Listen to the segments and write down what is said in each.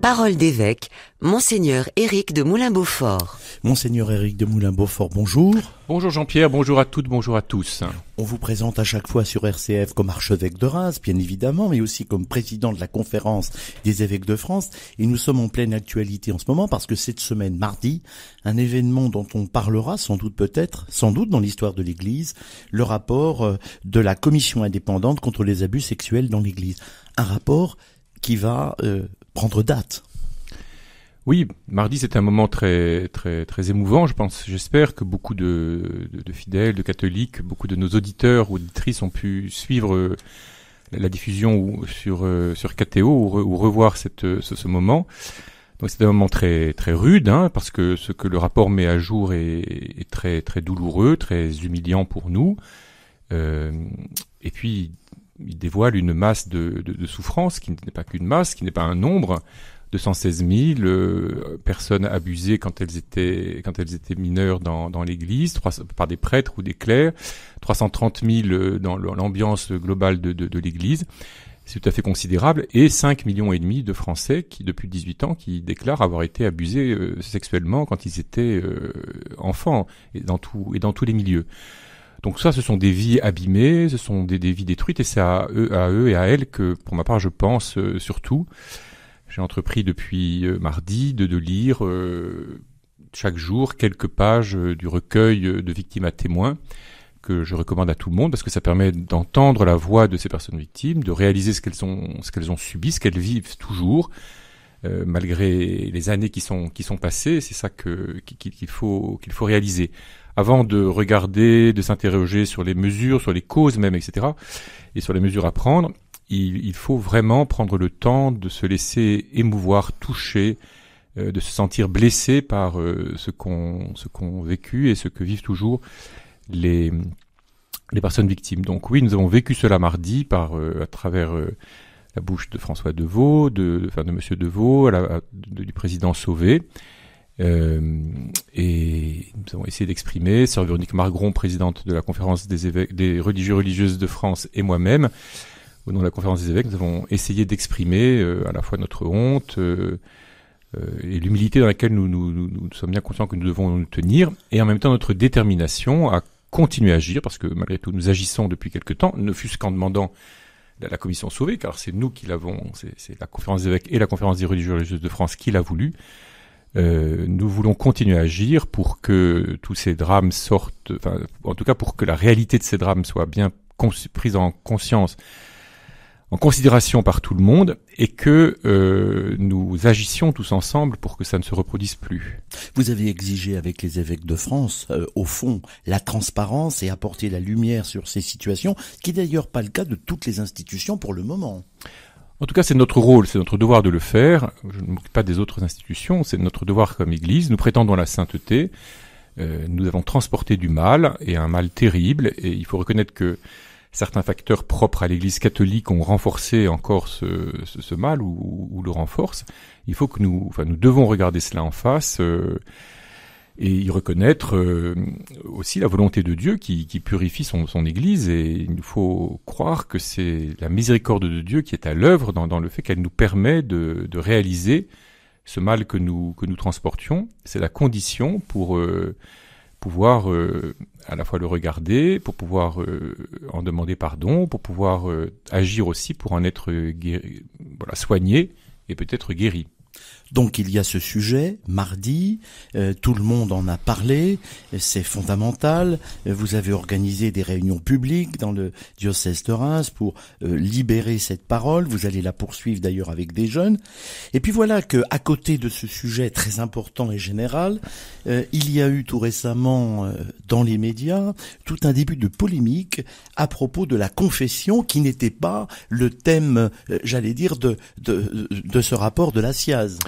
Parole d'évêque, Monseigneur Éric de Moulin-Beaufort. Monseigneur Éric de Moulin-Beaufort, bonjour. Bonjour Jean-Pierre, bonjour à toutes, bonjour à tous. On vous présente à chaque fois sur RCF comme archevêque de Reims, bien évidemment, mais aussi comme président de la conférence des évêques de France. Et nous sommes en pleine actualité en ce moment parce que cette semaine, mardi, un événement dont on parlera sans doute peut-être, sans doute dans l'histoire de l'Église, le rapport euh, de la commission indépendante contre les abus sexuels dans l'Église. Un rapport qui va euh, prendre date. Oui, mardi c'est un moment très très très émouvant. Je pense, j'espère que beaucoup de, de, fidèles, de catholiques, beaucoup de nos auditeurs ou auditrices ont pu suivre euh, la diffusion ou, sur euh, sur KTO ou, revoir cette ce, ce moment. Donc c'est un moment très très rude hein, parce que ce que le rapport met à jour est, est très très douloureux, très humiliant pour nous. Euh, et puis il dévoile une masse de, de, souffrance qui n'est pas qu'une masse, qui n'est pas un nombre. 216 000 euh, personnes abusées quand elles étaient quand elles étaient mineures dans, dans l'Église, par des prêtres ou des clercs, 330 000 euh, dans l'ambiance globale de, l'Église. C'est tout à fait considérable et 5 millions et demi de Français qui depuis 18 ans qui déclarent avoir été abusés euh, sexuellement quand ils étaient enfants et dans tout et dans tous les milieux. Donc ça, ce sont des vies abîmées, ce sont des, vies détruites, et c'est à eux, à eux et à elles que, pour ma part, je pense euh, surtout. J'ai entrepris depuis euh, mardi de, de lire euh, chaque jour quelques pages du recueil de victimes à témoins que je recommande à tout le monde parce que ça permet d'entendre la voix de ces personnes victimes, de réaliser ce qu'elles ont, ce qu'elles ont subi, ce qu'elles vivent toujours, malgré les années qui sont qui sont passées, c'est ça que qu'il faut qu'il faut réaliser avant de regarder, de s'interroger sur les mesures, sur les causes même, etc., et sur les mesures à prendre, il, faut vraiment prendre le temps de se laisser émouvoir, toucher, euh, de se sentir blessé par euh, ce qu'on ce qu'on vécu et ce que vivent toujours les les personnes victimes. Donc oui, nous avons vécu cela mardi par euh, à travers la bouche de François Deveau, de, enfin de Monsieur Deveau, du président Sauvé, euh, et nous avons essayé d'exprimer, Sœur Véronique Margron, présidente de la conférence des, évêques, des religieux religieuses de France, et moi-même, au nom de la conférence des évêques, nous avons essayé d'exprimer euh, à la fois notre honte euh, et l'humilité dans laquelle nous, nous, sommes bien conscients que nous devons nous tenir, et en même temps notre détermination à continuer à agir, parce que malgré tout nous agissons depuis quelque temps, ne fût-ce qu'en demandant à la commission sauvée, car c'est nous qui l'avons, c'est la conférence des évêques et la conférence des religieux religieuses de France qui l'a voulu. Euh, nous voulons continuer à agir pour que tous ces drames sortent, enfin, en tout cas pour que la réalité de ces drames soit bien prise en conscience, en considération par tout le monde, et que euh, nous agissions tous ensemble pour que ça ne se reproduise plus. Vous avez exigé avec les évêques de France, euh, au fond, la transparence et apporter la lumière sur ces situations, qui n'est d'ailleurs pas le cas de toutes les institutions pour le moment. En tout cas, c'est notre rôle, c'est notre devoir de le faire. Je ne m'occupe pas des autres institutions, c'est notre devoir comme Église. Nous prétendons la sainteté. Euh, nous avons transporté du mal, et un mal terrible, et il faut reconnaître que certains facteurs propres à l'Église catholique ont renforcé encore ce, mal ou, le renforce. Il faut que nous, enfin, nous devons regarder cela en face. Euh, et y reconnaître euh, aussi la volonté de Dieu qui, purifie son, Église. Et il faut croire que c'est la miséricorde de Dieu qui est à l'œuvre dans, le fait qu'elle nous permet de, réaliser ce mal que nous, que nous transportions. C'est la condition pour euh, pouvoir euh, à la fois le regarder, pour pouvoir en demander pardon, pour pouvoir agir aussi pour en être soigné et peut-être guéri. Donc il y a ce sujet, mardi, euh, tout le monde en a parlé, c'est fondamental, euh, vous avez organisé des réunions publiques dans le diocèse de Reims pour euh, libérer cette parole, vous allez la poursuivre d'ailleurs avec des jeunes. Et puis voilà que à côté de ce sujet très important et général, il y a eu tout récemment dans les médias tout un début de polémique à propos de la confession qui n'était pas le thème, j'allais dire, de, de ce rapport de la SIAZ.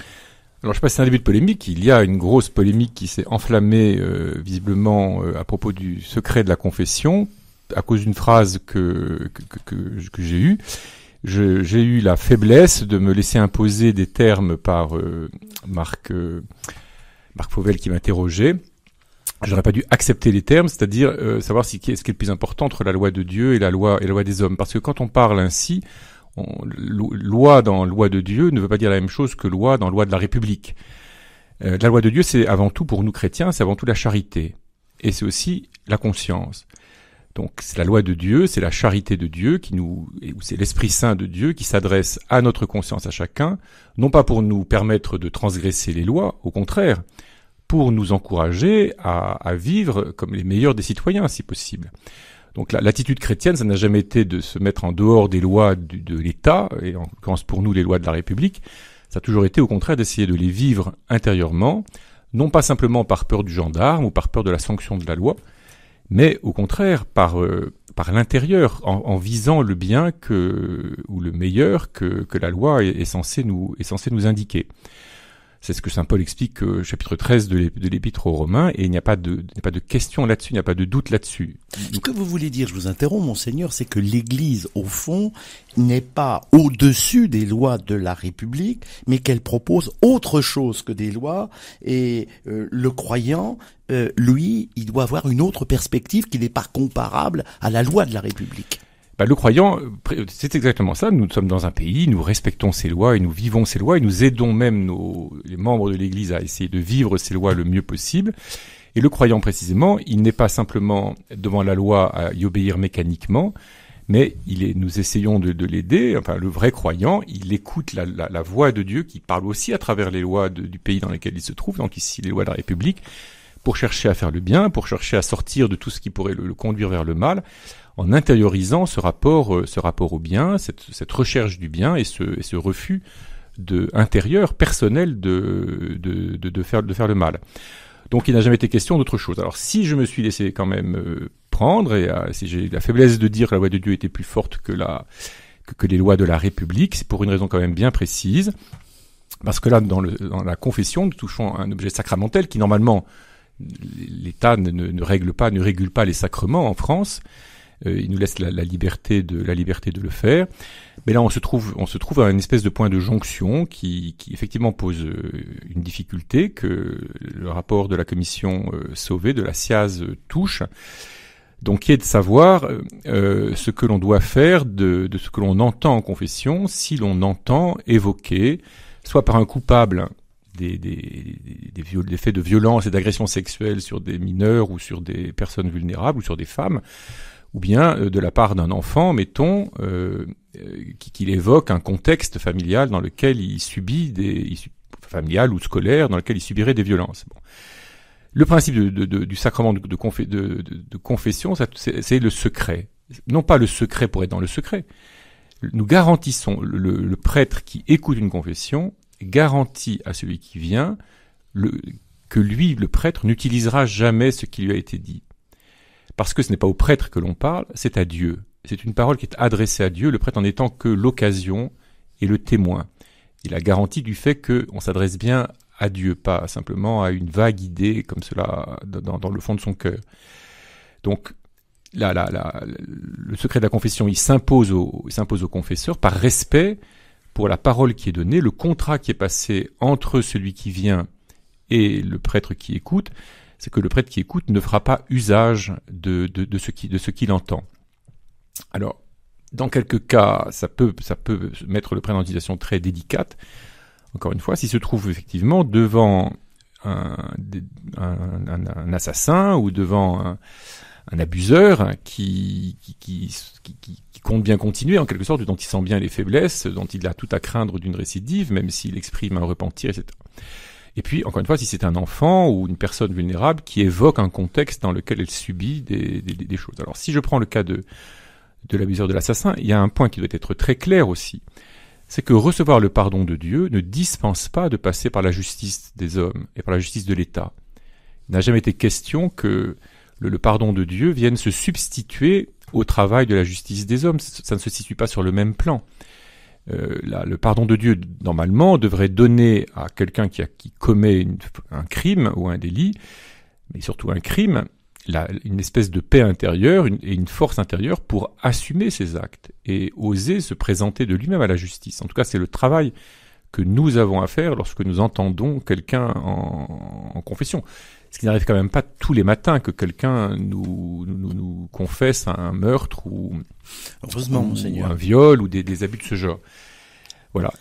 Alors je sais pas si c'est un début de polémique, il y a une grosse polémique qui s'est enflammée euh, visiblement euh, à propos du secret de la confession, à cause d'une phrase que, que, que, j'ai eue. J'ai eu la faiblesse de me laisser imposer des termes par euh, Marc, Marc Fauvel qui m'interrogeait. J'aurais pas dû accepter les termes, c'est-à-dire savoir si, ce qui est le plus important entre la loi de Dieu et la loi, et la loi des hommes. Parce que quand on parle ainsi, loi dans loi de Dieu ne veut pas dire la même chose que loi dans loi de la République. Euh, la loi de Dieu, c'est avant tout pour nous chrétiens, c'est avant tout la charité. Et c'est aussi la conscience. Donc c'est la loi de Dieu, c'est la charité de Dieu qui nous, c'est l'Esprit Saint de Dieu qui s'adresse à notre conscience à chacun, non pas pour nous permettre de transgresser les lois, au contraire, pour nous encourager à vivre comme les meilleurs des citoyens, si possible. Donc l'attitude chrétienne, ça n'a jamais été de se mettre en dehors des lois de l'État, et en l'occurrence pour nous les lois de la République, ça a toujours été au contraire d'essayer de les vivre intérieurement, non pas simplement par peur du gendarme ou par peur de la sanction de la loi, mais au contraire par, euh, par l'intérieur, en, visant le bien que, ou le meilleur que, que la loi est, censée nous, est censée nous indiquer. C'est ce que Saint Paul explique euh, au chapitre 13 de l'épître aux Romains, et il n'y a pas de, pas de question là-dessus, il n'y a pas de doute là-dessus. Ce que vous voulez dire, je vous interromps, monseigneur, c'est que l'Église, au fond, n'est pas au-dessus des lois de la République, mais qu'elle propose autre chose que des lois, et euh, le croyant, euh, lui, il doit avoir une autre perspective qui n'est pas comparable à la loi de la République. Bah, le croyant, euh, c'est exactement ça. Nous sommes dans un pays, nous respectons ces lois et nous vivons ces lois et nous aidons même nos, les membres de l'Église à essayer de vivre ces lois le mieux possible. Et le croyant précisément, il n'est pas simplement devant la loi à y obéir mécaniquement, mais il est, nous essayons de, l'aider. Enfin, le vrai croyant, il écoute la, voix de Dieu qui parle aussi à travers les lois du pays dans lequel il se trouve, donc ici les lois de la République, pour chercher à faire le bien, pour chercher à sortir de tout ce qui pourrait le, conduire vers le mal, en intériorisant ce rapport, euh, ce rapport au bien, cette, recherche du bien et ce, refus intérieur, personnel de, faire, le mal. Donc il n'a jamais été question d'autre chose. Alors si je me suis laissé quand même euh, prendre, et euh, si j'ai la faiblesse de dire que la loi de Dieu était plus forte que, les lois de la République, c'est pour une raison quand même bien précise, parce que là, dans, dans la confession, nous touchons à un objet sacramentel qui normalement l'État ne, règle pas, ne régule pas les sacrements en France. Euh, il nous laisse la, liberté de la liberté de le faire. Mais là, on se trouve, on se trouve à un espèce de point de jonction qui, effectivement pose euh, une difficulté que le rapport de la commission euh, sauvée, de la SIAZ touche. Donc, qui est de savoir ce que l'on doit faire de ce que l'on entend en confession, si l'on entend évoquer, soit par un coupable des, des, des, faits de violence et d'agression sexuelle sur des mineurs ou sur des personnes vulnérables ou sur des femmes, ou bien euh, de la part d'un enfant, mettons, euh, euh, qu'il évoque un contexte familial dans lequel il subit des familial ou scolaire dans lequel il subirait des violences. Bon. Le principe du sacrement de, confession, c'est le secret. Non pas le secret pour être dans le secret. Nous garantissons le prêtre qui écoute une confession garantit à celui qui vient que lui, le prêtre, n'utilisera jamais ce qui lui a été dit. Parce que ce n'est pas au prêtre que l'on parle, c'est à Dieu. C'est une parole qui est adressée à Dieu, le prêtre en étant que l'occasion et le témoin. Il a garantie du fait qu'on s'adresse bien à Dieu, pas simplement à une vague idée comme cela dans, le fond de son cœur. Donc, là, là, le secret de la confession, il s'impose au, s'impose au confesseur par respect pour la parole qui est donnée, le contrat qui est passé entre celui qui vient et le prêtre qui écoute, c'est que le prêtre qui écoute ne fera pas usage de, de, de ce qu'il entend. Alors, dans quelques cas, ça peut, ça peut mettre le prêtre très délicate. Encore une fois, s'il se trouve effectivement devant un, un, un, assassin ou devant un, un abuseur qui, qui, compte bien continuer, en quelque sorte, dont il sent bien les faiblesses, dont il a tout à craindre d'une récidive, même s'il exprime un repentir, etc. Et puis, encore une fois, si c'est un enfant ou une personne vulnérable qui évoque un contexte dans lequel elle subit des, choses. Alors, si je prends le cas de, de l'abuseur de l'assassin, il y a un point qui doit être très clair aussi c'est que recevoir le pardon de Dieu ne dispense pas de passer par la justice des hommes et par la justice de l'État. Il n'a jamais été question que le, pardon de Dieu vienne se substituer au travail de la justice des hommes. Ça ne se situe pas sur le même plan. Euh, le pardon de Dieu, normalement, devrait donner à quelqu'un qui, commet un crime ou un délit, mais surtout un crime, une espèce de paix intérieure et une force intérieure pour assumer ses actes et oser se présenter de lui-même à la justice. En tout cas, c'est le travail que nous avons à faire lorsque nous entendons quelqu'un en confession ce qui n'arrive quand même pas tous les matins que quelqu'un nous, nous, nous, confesse un meurtre ou, Heureusement, un viol ou des, des, abus de ce genre. Voilà.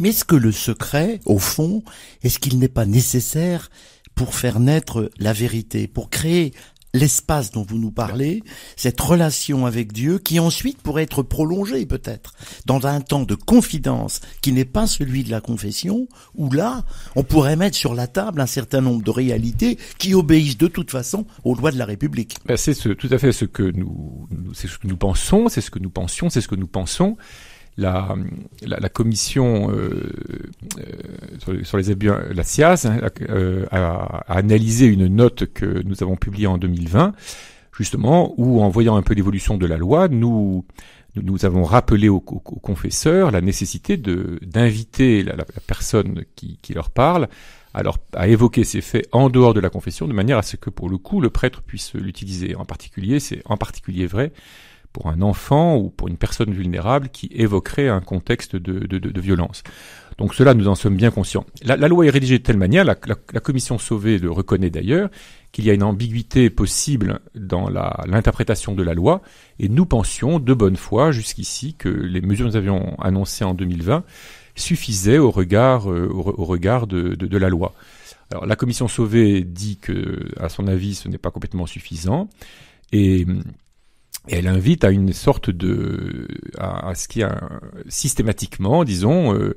Mais est-ce que le secret, au fond, est-ce qu'il n'est pas nécessaire pour faire naître la vérité, pour créer l'espace dont vous nous parlez, cette relation avec Dieu qui ensuite pourrait être prolongée peut-être dans un temps de confidence qui n'est pas celui de la confession, où là, on pourrait mettre sur la table un certain nombre de réalités qui obéissent de toute façon aux lois de la République. Ben, c'est ce, tout à fait ce que nous, c'est ce que nous pensons, c'est ce que nous pensions, c'est ce que nous pensons. La, la, commission euh, sur, les abus, la CIAS a, hein, euh, analysé une note que nous avons publiée en 2020, justement, où en voyant un peu l'évolution de la loi, nous nous avons rappelé aux, confesseurs la nécessité de d'inviter la, la, personne qui, qui leur parle alors à évoquer ces faits en dehors de la confession de manière à ce que pour le coup le prêtre puisse l'utiliser. En particulier, c'est en particulier vrai pour un enfant ou pour une personne vulnérable qui évoquerait un contexte de, de, de violence. Donc cela, nous en sommes bien conscients. La, loi est rédigée de telle manière, la, commission Sauvé le reconnaît d'ailleurs, qu'il y a une ambiguïté possible dans l'interprétation de la loi, et nous pensions de bonne foi jusqu'ici que les mesures que nous avions annoncées en 2020 suffisaient au regard, euh, au, regard de, la loi. Alors la commission Sauvé dit que, à son avis, ce n'est pas complètement suffisant, et elle invite à une sorte de à, à ce qui a systématiquement, disons, euh,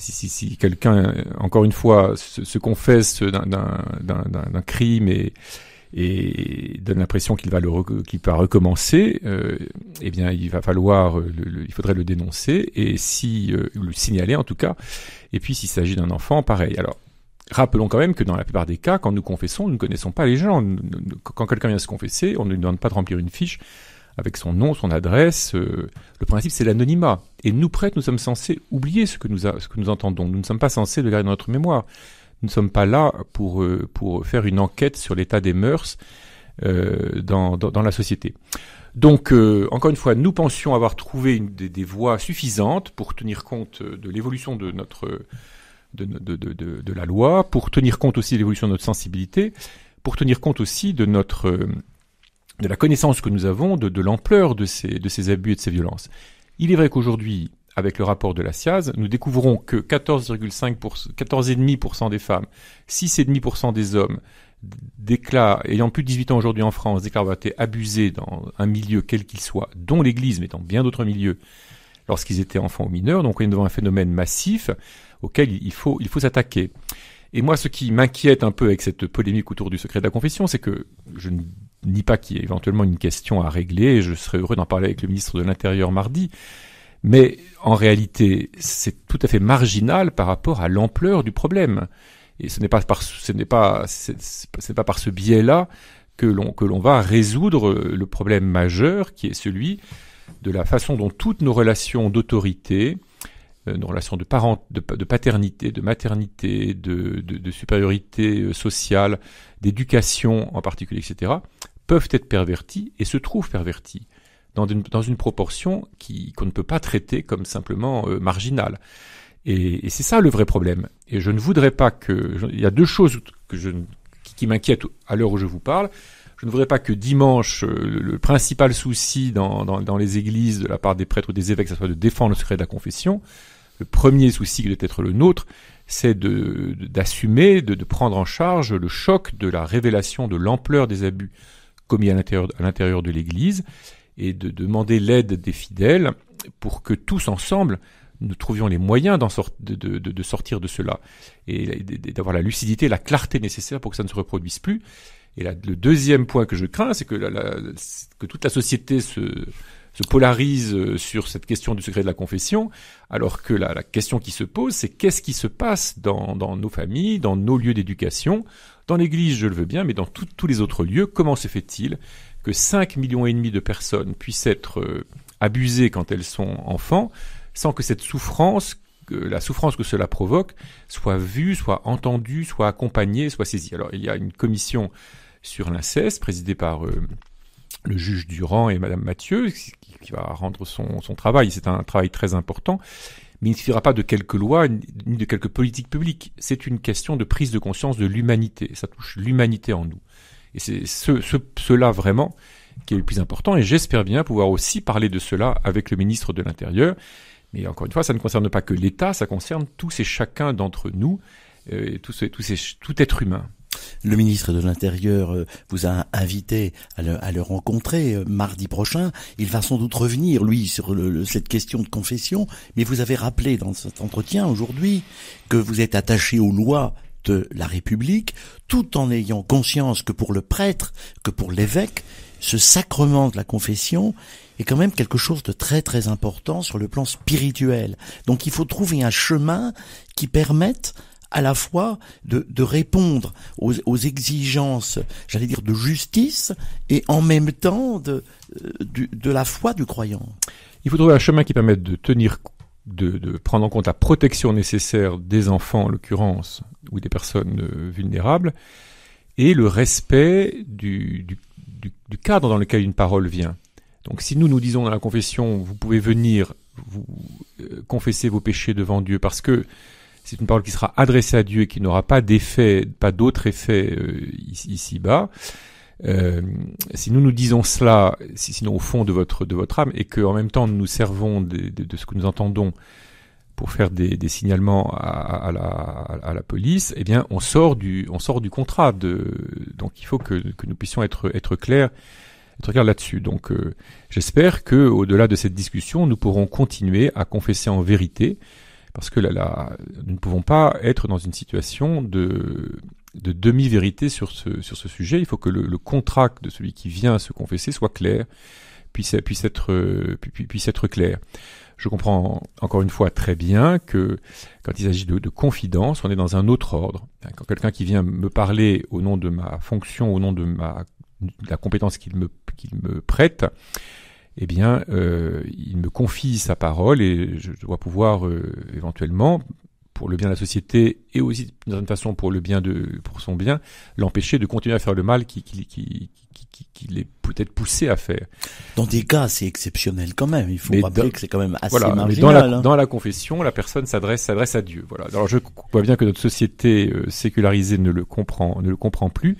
si, quelqu'un, euh, encore une fois, se, confesse d'un crime et, et donne l'impression qu'il va le qu'il va recommencer, euh, eh bien il va falloir, il faudrait le dénoncer et si euh, le signaler en tout cas. Et puis s'il s'agit d'un enfant, pareil. Alors rappelons quand même que dans la plupart des cas, quand nous confessons, nous ne connaissons pas les gens. Quand quelqu'un vient se confesser, on ne lui demande pas de remplir une fiche avec son nom, son adresse. Euh, le principe, c'est l'anonymat. Et nous, prêtres, nous sommes censés oublier ce que nous, ce que nous entendons. Nous ne sommes pas censés le garder dans notre mémoire. Nous ne sommes pas là pour, euh, pour faire une enquête sur l'état des mœurs euh, dans, la société. Donc, encore une fois, nous pensions avoir trouvé une, des, voies suffisantes pour tenir compte de l'évolution de notre... De, de, la loi, pour tenir compte aussi de l'évolution de notre sensibilité, pour tenir compte aussi de notre de la connaissance que nous avons de, l'ampleur de ces, de ces abus et de ces violences. Il est vrai qu'aujourd'hui, avec le rapport de la Cias, nous découvrons que 14,5%, 14,5% des femmes, 6,5% des hommes déclarent, ayant plus de 18 ans aujourd'hui en France, déclarent avoir été abusés dans un milieu quel qu'il soit, dont l'Église, mais dans bien d'autres milieux, lorsqu'ils étaient enfants ou mineurs. Donc on est devant un phénomène massif auquel il faut, il faut s'attaquer. Et moi, ce qui m'inquiète un peu avec cette polémique autour du secret de la confession, c'est que je ne nie pas qu'il y ait éventuellement une question à régler, je serais heureux d'en parler avec le ministre de l'Intérieur mardi, mais en réalité, c'est tout à fait marginal par rapport à l'ampleur du problème. Et ce n'est pas par ce n'est pas par ce biais-là que l'on va résoudre le problème majeur qui est celui de la façon dont toutes nos relations d'autorité, euh, nos relations de, parent, de, paternité, de maternité, de, de, supériorité euh, sociale, d'éducation en particulier, etc., peuvent être pervertis et se trouvent pervertis dans une, dans une proportion qui, qu'on ne peut pas traiter comme simplement euh, marginale. Et, c'est ça le vrai problème. Et je ne voudrais pas que... il y a deux choses que je, qui, m'inquiètent à l'heure où je vous parle. Je ne voudrais pas que dimanche, le, principal souci dans, dans, dans, les églises de la part des prêtres ou des évêques, ça soit de défendre le secret de la confession le premier souci qui doit être le nôtre, c'est d'assumer, de, prendre en charge le choc de la révélation de l'ampleur des abus commis à l'intérieur de l'Église et de demander l'aide des fidèles pour que tous ensemble, nous trouvions les moyens de, sortir de cela et d'avoir la lucidité, la clarté nécessaire pour que ça ne se reproduise plus. Et le deuxième point que je crains, c'est que toute la société se, polarise euh, sur cette question du secret de la confession, alors que la, question qui se pose, c'est qu'est-ce qui se passe dans, nos familles, dans nos lieux d'éducation, dans l'Église, je le veux bien, mais dans tous les autres lieux, comment se fait-il que 5 millions et demi de personnes puissent être euh, abusées quand elles sont enfants, sans que cette souffrance que la souffrance que cela provoque soit vue, soit entendue, soit accompagnée, soit saisie. Alors il y a une commission sur l'inceste présidée par euh, le juge Durand et Madame Mathieu, qui, va rendre son, travail. C'est un travail très important. Mais il ne suffira pas de quelques lois ni de quelques politiques publiques. C'est une question de prise de conscience de l'humanité. Ça touche l'humanité en nous. Et c'est ce, cela vraiment qui est le plus important. Et j'espère bien pouvoir aussi parler de cela avec le ministre de l'Intérieur. Mais encore une fois, ça ne concerne pas que l'État, ça concerne tous et chacun d'entre nous, euh, tous, tous et, tout être humain. Le ministre de l'Intérieur euh, vous a invité à le, rencontrer euh, mardi prochain. Il va sans doute revenir, lui, sur cette question de confession. Mais vous avez rappelé dans cet entretien aujourd'hui que vous êtes attaché aux lois de la République, tout en ayant conscience que pour le prêtre, que pour l'évêque, ce sacrement de la confession est quand même quelque chose de très très important sur le plan spirituel. Donc il faut trouver un chemin qui permette à la fois de, de répondre aux, exigences, j'allais dire, de justice et en même temps de, euh, de, de, la foi du croyant. Il faut trouver un chemin qui permette de tenir, de, de prendre en compte la protection nécessaire des enfants, en l'occurrence, ou des personnes euh, vulnérables, et le respect du, du, cadre dans lequel une parole vient. Donc si nous nous disons dans la confession, vous pouvez venir, vous euh, vos péchés devant Dieu, parce que c'est une parole qui sera adressée à Dieu et qui n'aura pas d'effet, pas d'autre effet euh, ici-bas. Euh, si nous nous disons cela, si, sinon au fond de votre de votre âme, et que en même temps nous nous servons de, de, ce que nous entendons pour faire des, des signalements à, à, la, à, la, police, eh bien on sort du on sort du contrat. De, donc il faut que, que nous puissions être être clairs être là-dessus. Donc euh, j'espère que au-delà de cette discussion, nous pourrons continuer à confesser en vérité parce que là, là, nous ne pouvons pas être dans une situation de, demi-vérité sur ce, sujet. Il faut que le, le, contrat de celui qui vient se confesser soit clair, puisse, euh, être, clair. Je comprends encore une fois très bien que quand il s'agit de, confidence, on est dans un autre ordre. Hein, quand quelqu'un qui vient me parler au nom de ma fonction, au nom de ma la compétence qu'il me prête, eh bien, euh, il me confie sa parole et je dois pouvoir euh, éventuellement, pour le bien de la société et aussi d'une certaine façon pour le bien de, pour son bien, l'empêcher de continuer à faire le mal qu'il qui, est peut-être poussé à faire. Dans des cas, c'est exceptionnel quand même. Il faut rappeler que c'est quand même assez marginal. Dans la, hein. dans la, confession, la personne s'adresse s'adresse à Dieu. Voilà. Alors je vois bien que notre société euh, sécularisée ne le comprend ne le comprend plus,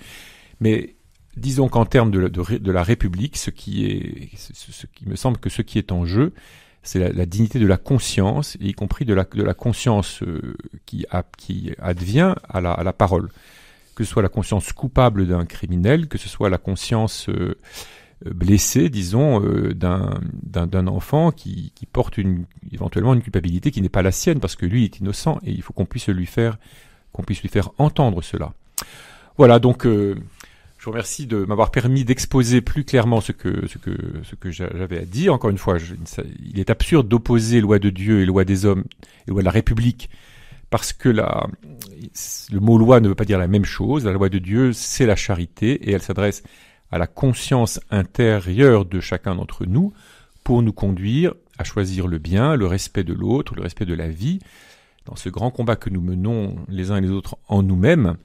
mais disons qu'en termes de, la République, ce qui est, me semble que ce qui est en jeu, c'est la, dignité de la conscience, y compris de la, conscience euh, qui, advient à la, parole. Que ce soit la conscience coupable d'un criminel, que ce soit la conscience euh, blessée, disons, euh, d'un enfant qui, porte éventuellement une culpabilité qui n'est pas la sienne, parce que lui est innocent et il faut qu'on puisse lui faire qu'on puisse lui faire entendre cela. Voilà, donc je vous remercie de m'avoir permis d'exposer plus clairement ce que, ce que, ce que j'avais à dire. Encore une fois, il est absurde d'opposer loi de Dieu et loi des hommes et loi de la République parce que le mot loi ne veut pas dire la même chose. La loi de Dieu, c'est la charité et elle s'adresse à la conscience intérieure de chacun d'entre nous pour nous conduire à choisir le bien, le respect de l'autre, le respect de la vie, dans ce grand combat que nous menons les uns et les autres en nous-mêmes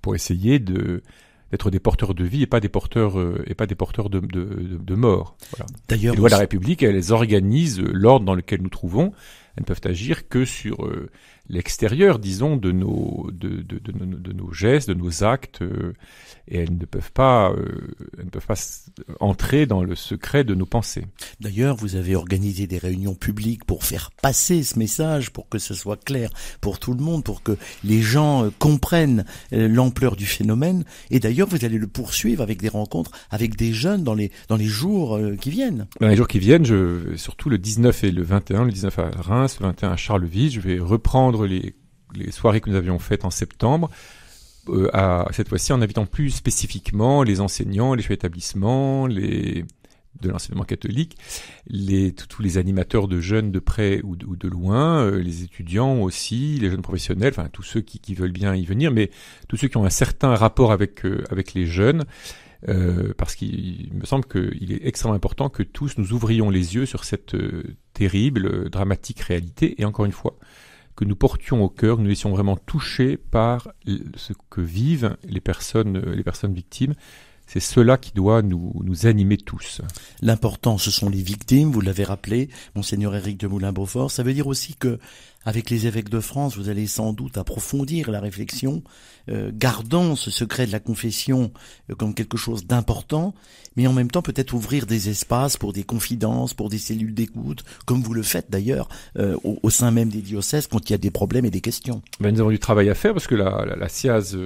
pour essayer de, d'être des porteurs de vie et pas des porteurs euh, et pas des porteurs de, de, mort. D'ailleurs, la République, elle organise l'ordre dans lequel nous trouvons elles ne peuvent agir que sur euh, l'extérieur, disons, de nos, de, de, de, nos gestes, de nos actes, euh, et elles ne peuvent pas, euh, ne peuvent pas entrer dans le secret de nos pensées. D'ailleurs, vous avez organisé des réunions publiques pour faire passer ce message, pour que ce soit clair pour tout le monde, pour que les gens comprennent l'ampleur du phénomène. Et d'ailleurs, vous allez le poursuivre avec des rencontres avec des jeunes dans les, dans les jours qui viennent. Dans les jours qui viennent, je, surtout le 19 et le 21, le 19 à Reims, ce 21 à Charleville. Je vais reprendre les, les soirées que nous avions faites en septembre, euh, à, cette fois-ci en invitant plus spécifiquement les enseignants, les chefs d'établissement, les de l'enseignement catholique, les, tous les animateurs de jeunes de près ou de, loin, euh, les étudiants aussi, les jeunes professionnels, enfin tous ceux qui, veulent bien y venir, mais tous ceux qui ont un certain rapport avec, euh, avec les jeunes. Euh, parce qu'il me semble qu'il est extrêmement important que tous nous ouvrions les yeux sur cette euh, terrible, euh, dramatique réalité, et encore une fois, que nous portions au cœur, nous laissions vraiment toucher par ce que vivent les personnes, les personnes victimes, c'est cela qui doit nous, animer tous. L'important, ce sont les victimes, vous l'avez rappelé, monseigneur Éric de Moulin-Beaufort. Ça veut dire aussi que, avec les évêques de France, vous allez sans doute approfondir la réflexion, euh, gardant ce secret de la confession euh, comme quelque chose d'important, mais en même temps peut-être ouvrir des espaces pour des confidences, pour des cellules d'écoute, comme vous le faites d'ailleurs euh, au, sein même des diocèses quand il y a des problèmes et des questions. Ben, nous avons du travail à faire parce que la, la, CIAS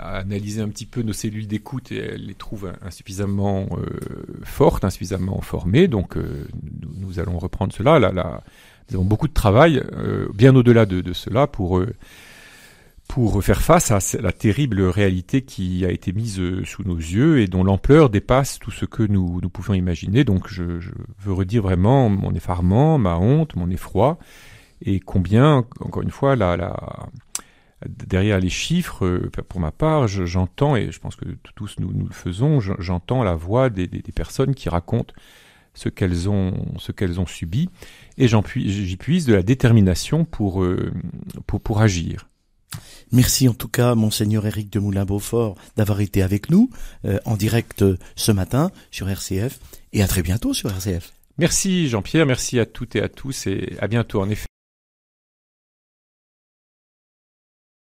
a analysé un petit peu nos cellules d'écoute et elle trouve insuffisamment euh, forte, insuffisamment formée. Donc euh, nous, allons reprendre cela. Là, là, nous avons beaucoup de travail, euh, bien au-delà de, cela, pour pour faire face à la terrible réalité qui a été mise sous nos yeux et dont l'ampleur dépasse tout ce que nous, nous pouvions imaginer. Donc je, veux redire vraiment mon effarement, ma honte, mon effroi, et combien, encore une fois, la, la, derrière les chiffres, euh, pour ma part, j'entends, et je pense que tous nous, le faisons, j'entends la voix des, personnes qui racontent ce qu'elles ont, ont subi, et j'y puise de la détermination euh, pour, agir. Merci en tout cas, monseigneur Éric de Moulin-Beaufort, d'avoir été avec nous euh, en direct ce matin sur RCF, et à très bientôt sur RCF. Merci Jean-Pierre, merci à toutes et à tous, et à bientôt en effet.